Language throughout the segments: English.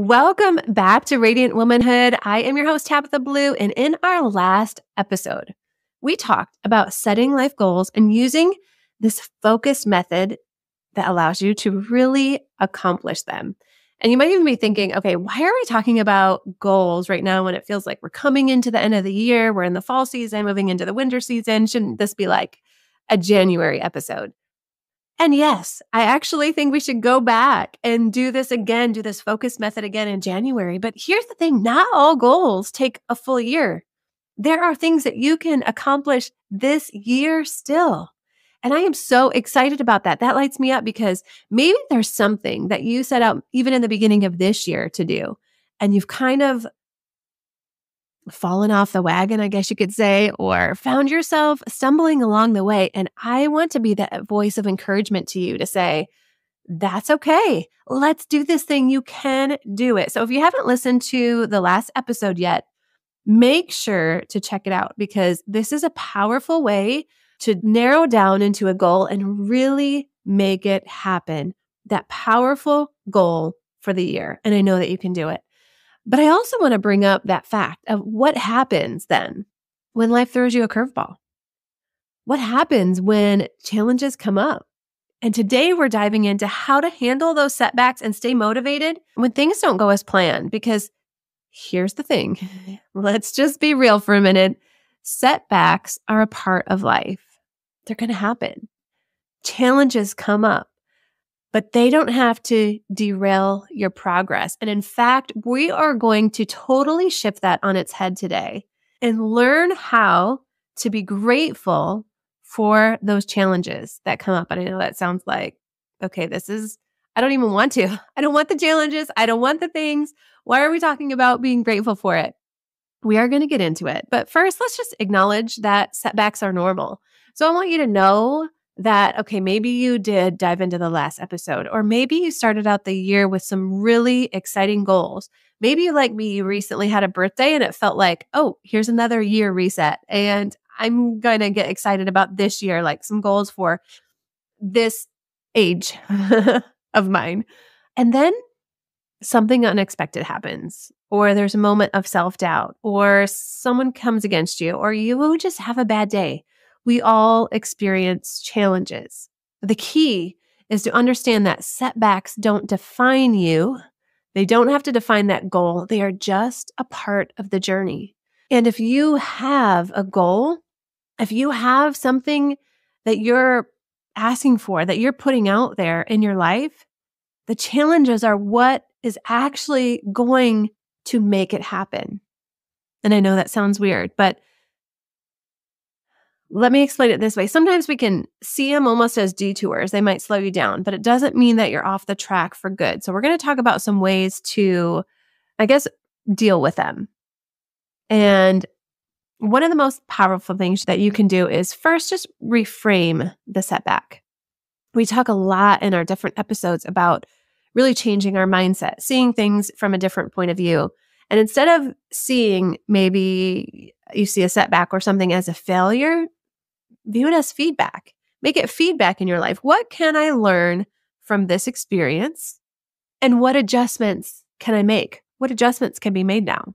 Welcome back to Radiant Womanhood. I am your host, Tabitha Blue. And in our last episode, we talked about setting life goals and using this focus method that allows you to really accomplish them. And you might even be thinking, okay, why are we talking about goals right now when it feels like we're coming into the end of the year? We're in the fall season, moving into the winter season. Shouldn't this be like a January episode? And yes, I actually think we should go back and do this again, do this focus method again in January. But here's the thing not all goals take a full year. There are things that you can accomplish this year still. And I am so excited about that. That lights me up because maybe there's something that you set out even in the beginning of this year to do, and you've kind of fallen off the wagon, I guess you could say, or found yourself stumbling along the way. And I want to be that voice of encouragement to you to say, that's okay. Let's do this thing. You can do it. So if you haven't listened to the last episode yet, make sure to check it out because this is a powerful way to narrow down into a goal and really make it happen. That powerful goal for the year. And I know that you can do it. But I also want to bring up that fact of what happens then when life throws you a curveball. What happens when challenges come up? And today we're diving into how to handle those setbacks and stay motivated when things don't go as planned. Because here's the thing let's just be real for a minute. Setbacks are a part of life, they're going to happen. Challenges come up but they don't have to derail your progress. And in fact, we are going to totally shift that on its head today and learn how to be grateful for those challenges that come up. And I know that sounds like, okay, this is, I don't even want to. I don't want the challenges. I don't want the things. Why are we talking about being grateful for it? We are going to get into it. But first, let's just acknowledge that setbacks are normal. So I want you to know that, okay, maybe you did dive into the last episode, or maybe you started out the year with some really exciting goals. Maybe, like me, you recently had a birthday and it felt like, oh, here's another year reset. And I'm going to get excited about this year, like some goals for this age of mine. And then something unexpected happens, or there's a moment of self doubt, or someone comes against you, or you just have a bad day we all experience challenges. The key is to understand that setbacks don't define you. They don't have to define that goal. They are just a part of the journey. And if you have a goal, if you have something that you're asking for, that you're putting out there in your life, the challenges are what is actually going to make it happen. And I know that sounds weird, but let me explain it this way. Sometimes we can see them almost as detours. They might slow you down, but it doesn't mean that you're off the track for good. So, we're going to talk about some ways to, I guess, deal with them. And one of the most powerful things that you can do is first just reframe the setback. We talk a lot in our different episodes about really changing our mindset, seeing things from a different point of view. And instead of seeing maybe you see a setback or something as a failure, view it as feedback. Make it feedback in your life. What can I learn from this experience? And what adjustments can I make? What adjustments can be made now?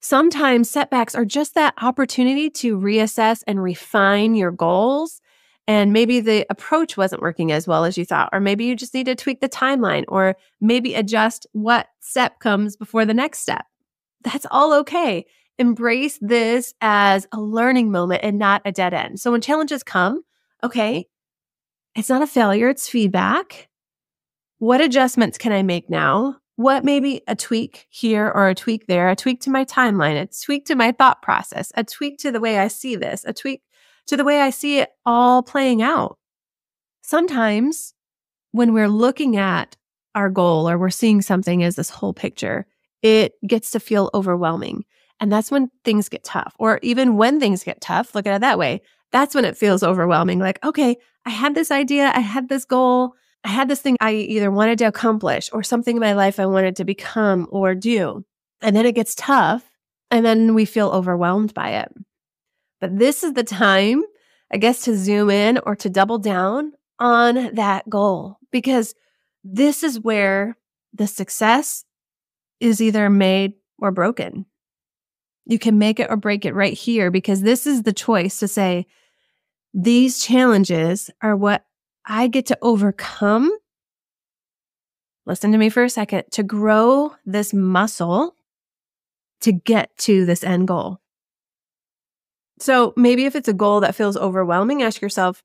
Sometimes setbacks are just that opportunity to reassess and refine your goals. And maybe the approach wasn't working as well as you thought, or maybe you just need to tweak the timeline, or maybe adjust what step comes before the next step. That's all okay embrace this as a learning moment and not a dead end. So when challenges come, okay, it's not a failure, it's feedback. What adjustments can I make now? What maybe a tweak here or a tweak there, a tweak to my timeline, a tweak to my thought process, a tweak to the way I see this, a tweak to the way I see it all playing out. Sometimes when we're looking at our goal or we're seeing something as this whole picture, it gets to feel overwhelming. And that's when things get tough. Or even when things get tough, look at it that way. That's when it feels overwhelming. Like, okay, I had this idea, I had this goal, I had this thing I either wanted to accomplish or something in my life I wanted to become or do. And then it gets tough. And then we feel overwhelmed by it. But this is the time, I guess, to zoom in or to double down on that goal because this is where the success is either made or broken. You can make it or break it right here because this is the choice to say, these challenges are what I get to overcome. Listen to me for a second to grow this muscle to get to this end goal. So maybe if it's a goal that feels overwhelming, ask yourself,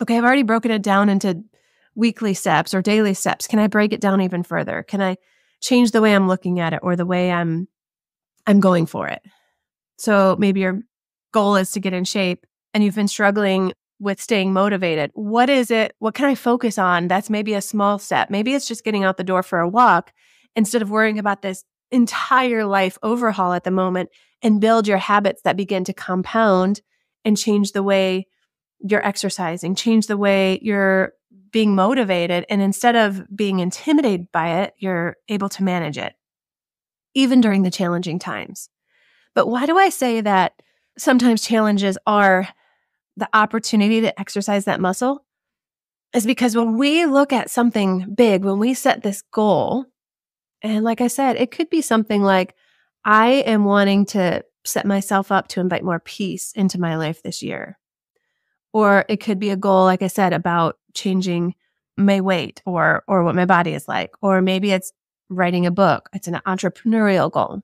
okay, I've already broken it down into weekly steps or daily steps. Can I break it down even further? Can I change the way I'm looking at it or the way I'm I'm going for it. So maybe your goal is to get in shape and you've been struggling with staying motivated. What is it? What can I focus on? That's maybe a small step. Maybe it's just getting out the door for a walk instead of worrying about this entire life overhaul at the moment and build your habits that begin to compound and change the way you're exercising, change the way you're being motivated. And instead of being intimidated by it, you're able to manage it even during the challenging times. But why do I say that sometimes challenges are the opportunity to exercise that muscle? Is because when we look at something big, when we set this goal, and like I said, it could be something like, I am wanting to set myself up to invite more peace into my life this year. Or it could be a goal, like I said, about changing my weight or or what my body is like. Or maybe it's writing a book, it's an entrepreneurial goal,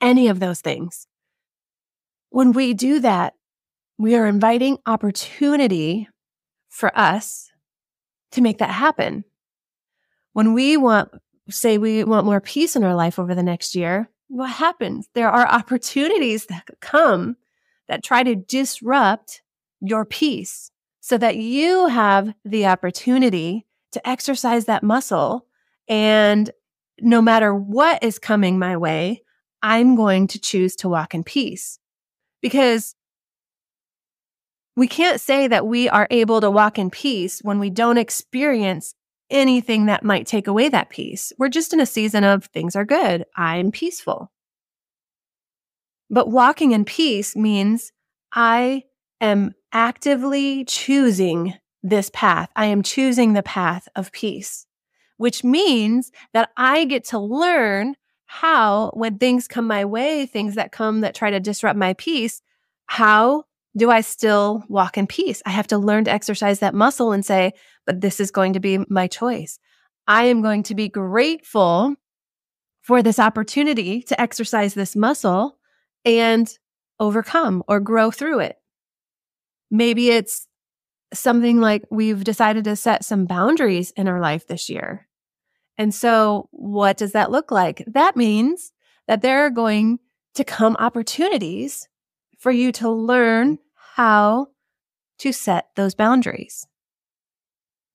any of those things. When we do that, we are inviting opportunity for us to make that happen. When we want, say, we want more peace in our life over the next year, what happens? There are opportunities that come that try to disrupt your peace so that you have the opportunity to exercise that muscle and no matter what is coming my way, I'm going to choose to walk in peace because we can't say that we are able to walk in peace when we don't experience anything that might take away that peace. We're just in a season of things are good, I'm peaceful. But walking in peace means I am actively choosing this path. I am choosing the path of peace which means that I get to learn how, when things come my way, things that come that try to disrupt my peace, how do I still walk in peace? I have to learn to exercise that muscle and say, but this is going to be my choice. I am going to be grateful for this opportunity to exercise this muscle and overcome or grow through it. Maybe it's something like we've decided to set some boundaries in our life this year. And so, what does that look like? That means that there are going to come opportunities for you to learn mm. how to set those boundaries.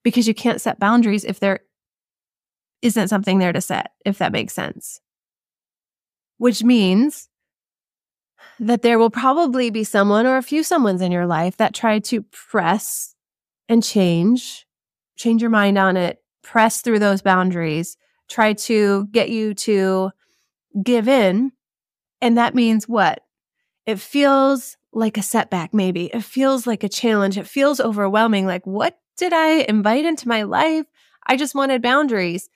Because you can't set boundaries if there isn't something there to set, if that makes sense. Which means that there will probably be someone or a few someone's in your life that try to press and change, change your mind on it, press through those boundaries, try to get you to give in. And that means what? It feels like a setback, maybe. It feels like a challenge. It feels overwhelming. Like, what did I invite into my life? I just wanted boundaries.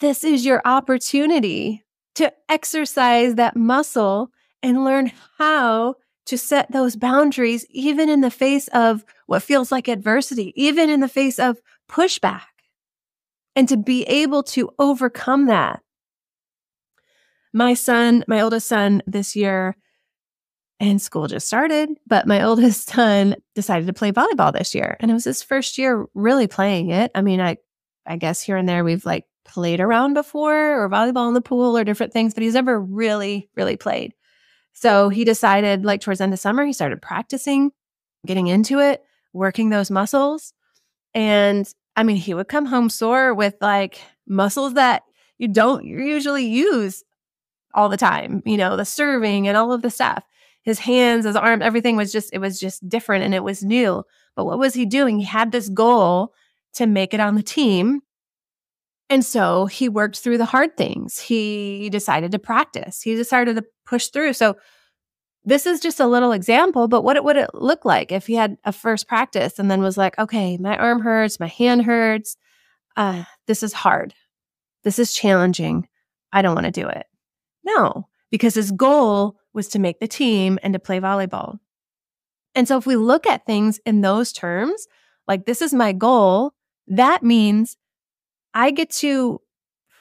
This is your opportunity to exercise that muscle and learn how to set those boundaries, even in the face of what feels like adversity, even in the face of pushback and to be able to overcome that. My son, my oldest son this year, and school just started, but my oldest son decided to play volleyball this year. And it was his first year really playing it. I mean, I I guess here and there we've like played around before or volleyball in the pool or different things, but he's never really, really played. So he decided like towards end of summer, he started practicing, getting into it, working those muscles. And I mean, he would come home sore with like muscles that you don't usually use all the time, you know, the serving and all of the stuff. His hands, his arms, everything was just, it was just different and it was new. But what was he doing? He had this goal to make it on the team. And so he worked through the hard things. He decided to practice, he decided to push through. So this is just a little example, but what it, would it look like if he had a first practice and then was like, okay, my arm hurts, my hand hurts, uh, this is hard, this is challenging, I don't want to do it. No, because his goal was to make the team and to play volleyball. And so if we look at things in those terms, like this is my goal, that means I get to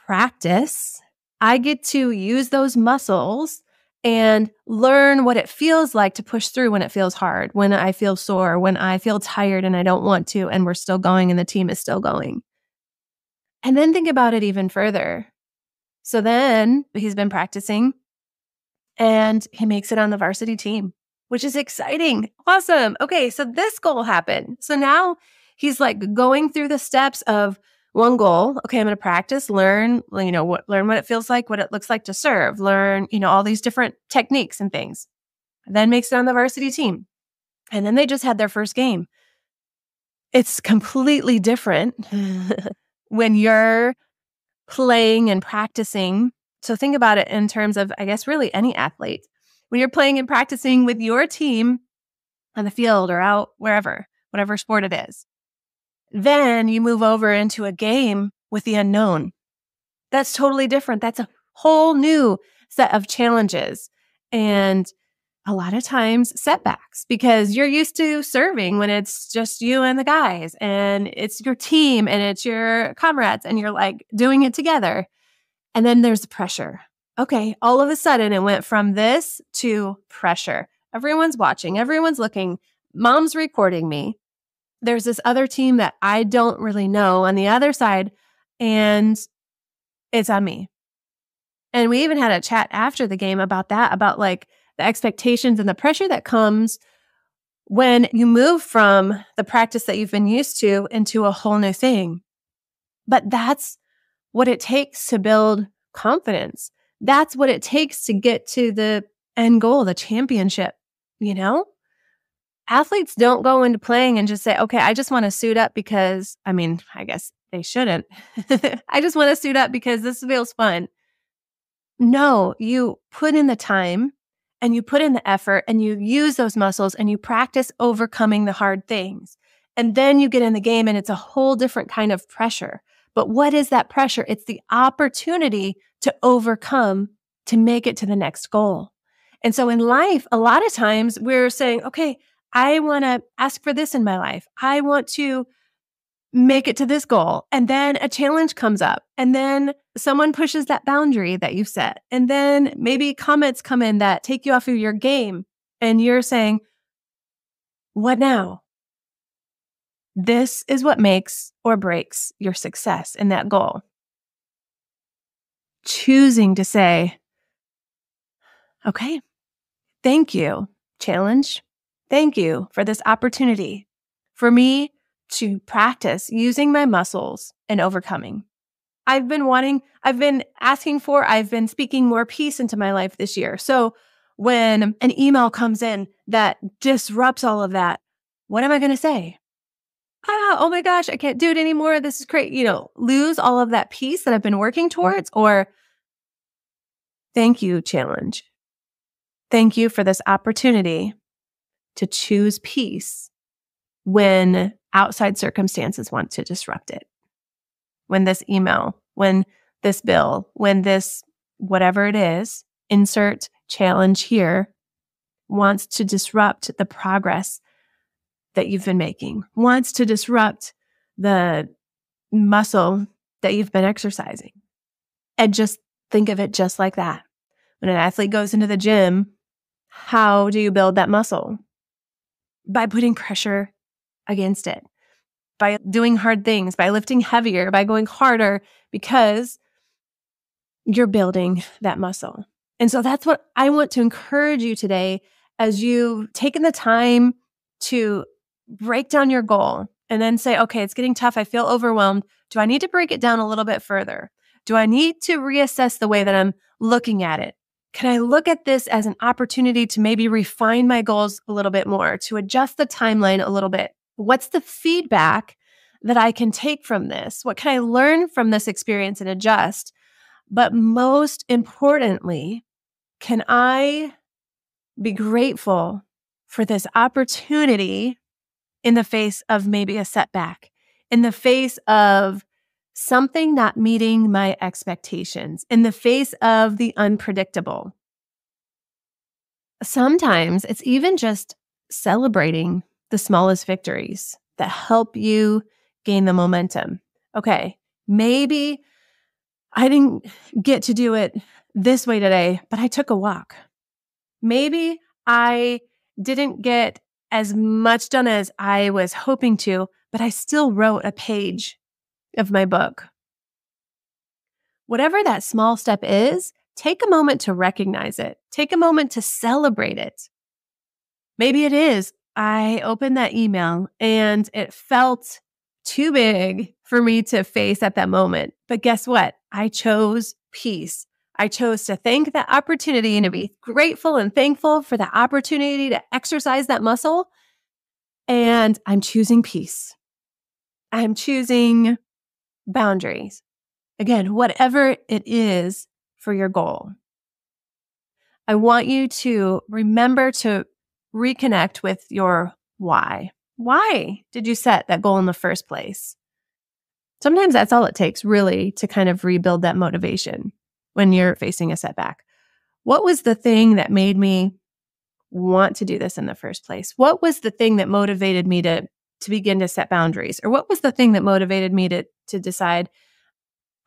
practice, I get to use those muscles and learn what it feels like to push through when it feels hard, when I feel sore, when I feel tired and I don't want to, and we're still going and the team is still going. And then think about it even further. So then he's been practicing and he makes it on the varsity team, which is exciting. Awesome. Okay, so this goal happened. So now he's like going through the steps of one goal. Okay, I'm going to practice, learn, you know, what, learn what it feels like, what it looks like to serve, learn, you know, all these different techniques and things. And then makes it on the varsity team. And then they just had their first game. It's completely different when you're playing and practicing. So think about it in terms of, I guess, really any athlete. When you're playing and practicing with your team on the field or out wherever, whatever sport it is, then you move over into a game with the unknown. That's totally different. That's a whole new set of challenges and a lot of times setbacks because you're used to serving when it's just you and the guys and it's your team and it's your comrades and you're like doing it together. And then there's the pressure. Okay, all of a sudden it went from this to pressure. Everyone's watching, everyone's looking, mom's recording me there's this other team that I don't really know on the other side, and it's on me. And we even had a chat after the game about that, about like the expectations and the pressure that comes when you move from the practice that you've been used to into a whole new thing. But that's what it takes to build confidence. That's what it takes to get to the end goal, the championship, you know? athletes don't go into playing and just say, okay, I just want to suit up because, I mean, I guess they shouldn't. I just want to suit up because this feels fun. No, you put in the time and you put in the effort and you use those muscles and you practice overcoming the hard things. And then you get in the game and it's a whole different kind of pressure. But what is that pressure? It's the opportunity to overcome to make it to the next goal. And so in life, a lot of times we're saying, okay, I want to ask for this in my life. I want to make it to this goal. And then a challenge comes up. And then someone pushes that boundary that you've set. And then maybe comments come in that take you off of your game. And you're saying, what now? This is what makes or breaks your success in that goal. Choosing to say, okay, thank you, challenge. Thank you for this opportunity for me to practice using my muscles and overcoming. I've been wanting, I've been asking for, I've been speaking more peace into my life this year. So when an email comes in that disrupts all of that, what am I going to say? Ah, oh my gosh, I can't do it anymore. This is great. You know, lose all of that peace that I've been working towards or thank you challenge. Thank you for this opportunity to choose peace when outside circumstances want to disrupt it. When this email, when this bill, when this whatever it is, insert challenge here, wants to disrupt the progress that you've been making, wants to disrupt the muscle that you've been exercising. And just think of it just like that. When an athlete goes into the gym, how do you build that muscle? by putting pressure against it, by doing hard things, by lifting heavier, by going harder, because you're building that muscle. And so that's what I want to encourage you today as you've taken the time to break down your goal and then say, okay, it's getting tough. I feel overwhelmed. Do I need to break it down a little bit further? Do I need to reassess the way that I'm looking at it? Can I look at this as an opportunity to maybe refine my goals a little bit more, to adjust the timeline a little bit? What's the feedback that I can take from this? What can I learn from this experience and adjust? But most importantly, can I be grateful for this opportunity in the face of maybe a setback, in the face of something not meeting my expectations in the face of the unpredictable. Sometimes it's even just celebrating the smallest victories that help you gain the momentum. Okay, maybe I didn't get to do it this way today, but I took a walk. Maybe I didn't get as much done as I was hoping to, but I still wrote a page of my book. Whatever that small step is, take a moment to recognize it. Take a moment to celebrate it. Maybe it is. I opened that email and it felt too big for me to face at that moment. But guess what? I chose peace. I chose to thank that opportunity and to be grateful and thankful for the opportunity to exercise that muscle. And I'm choosing peace. I'm choosing boundaries. Again, whatever it is for your goal. I want you to remember to reconnect with your why. Why did you set that goal in the first place? Sometimes that's all it takes, really, to kind of rebuild that motivation when you're facing a setback. What was the thing that made me want to do this in the first place? What was the thing that motivated me to to begin to set boundaries or what was the thing that motivated me to to decide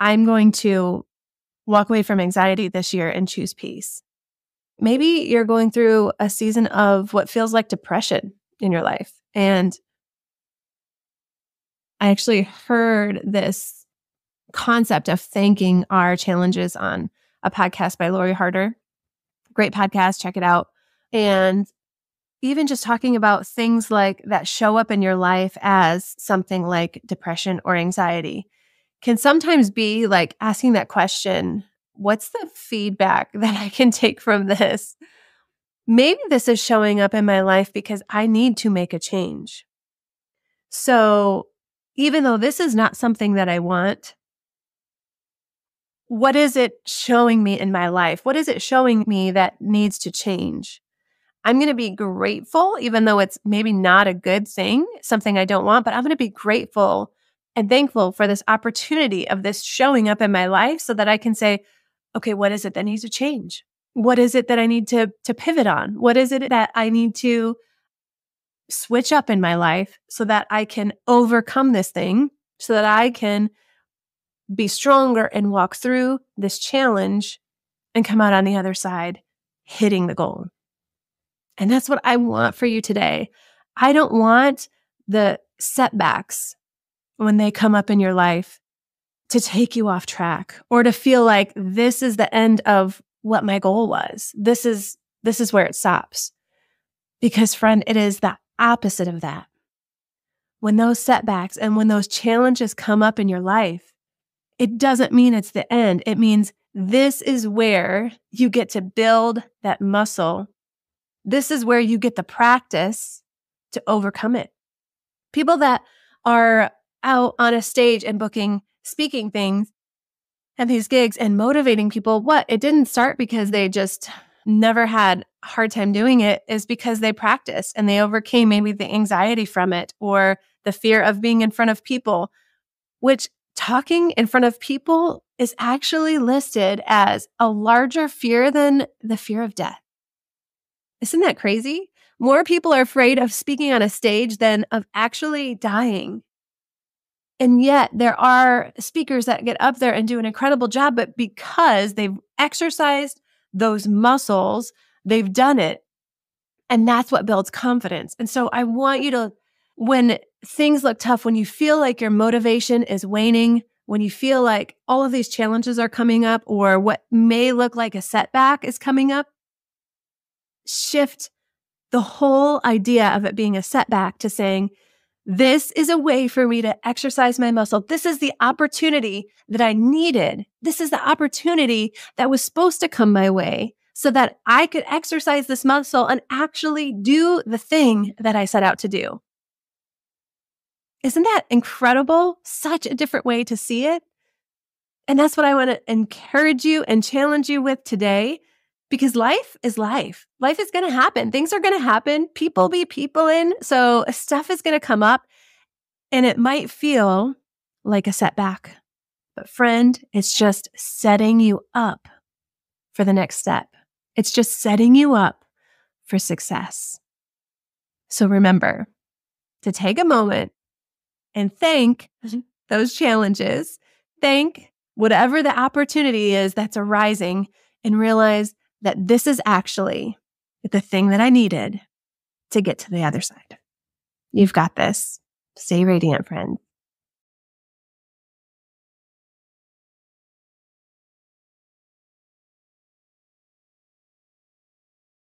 i'm going to walk away from anxiety this year and choose peace maybe you're going through a season of what feels like depression in your life and i actually heard this concept of thanking our challenges on a podcast by Lori Harder great podcast check it out and even just talking about things like that show up in your life as something like depression or anxiety can sometimes be like asking that question what's the feedback that I can take from this? Maybe this is showing up in my life because I need to make a change. So, even though this is not something that I want, what is it showing me in my life? What is it showing me that needs to change? I'm going to be grateful, even though it's maybe not a good thing, something I don't want, but I'm going to be grateful and thankful for this opportunity of this showing up in my life so that I can say, okay, what is it that needs to change? What is it that I need to, to pivot on? What is it that I need to switch up in my life so that I can overcome this thing, so that I can be stronger and walk through this challenge and come out on the other side hitting the goal? And that's what I want for you today. I don't want the setbacks when they come up in your life to take you off track or to feel like this is the end of what my goal was. This is this is where it stops. Because friend, it is the opposite of that. When those setbacks and when those challenges come up in your life, it doesn't mean it's the end. It means this is where you get to build that muscle this is where you get the practice to overcome it. People that are out on a stage and booking speaking things and these gigs and motivating people, what? It didn't start because they just never had a hard time doing it is because they practiced and they overcame maybe the anxiety from it or the fear of being in front of people, which talking in front of people is actually listed as a larger fear than the fear of death. Isn't that crazy? More people are afraid of speaking on a stage than of actually dying. And yet, there are speakers that get up there and do an incredible job, but because they've exercised those muscles, they've done it. And that's what builds confidence. And so, I want you to, when things look tough, when you feel like your motivation is waning, when you feel like all of these challenges are coming up, or what may look like a setback is coming up, shift the whole idea of it being a setback to saying, this is a way for me to exercise my muscle. This is the opportunity that I needed. This is the opportunity that was supposed to come my way so that I could exercise this muscle and actually do the thing that I set out to do. Isn't that incredible? Such a different way to see it. And that's what I want to encourage you and challenge you with today because life is life. Life is going to happen. Things are going to happen. People be people in. So stuff is going to come up and it might feel like a setback. But friend, it's just setting you up for the next step. It's just setting you up for success. So remember to take a moment and thank those challenges. Thank whatever the opportunity is that's arising and realize that this is actually the thing that I needed to get to the other side. You've got this. Stay radiant, friend.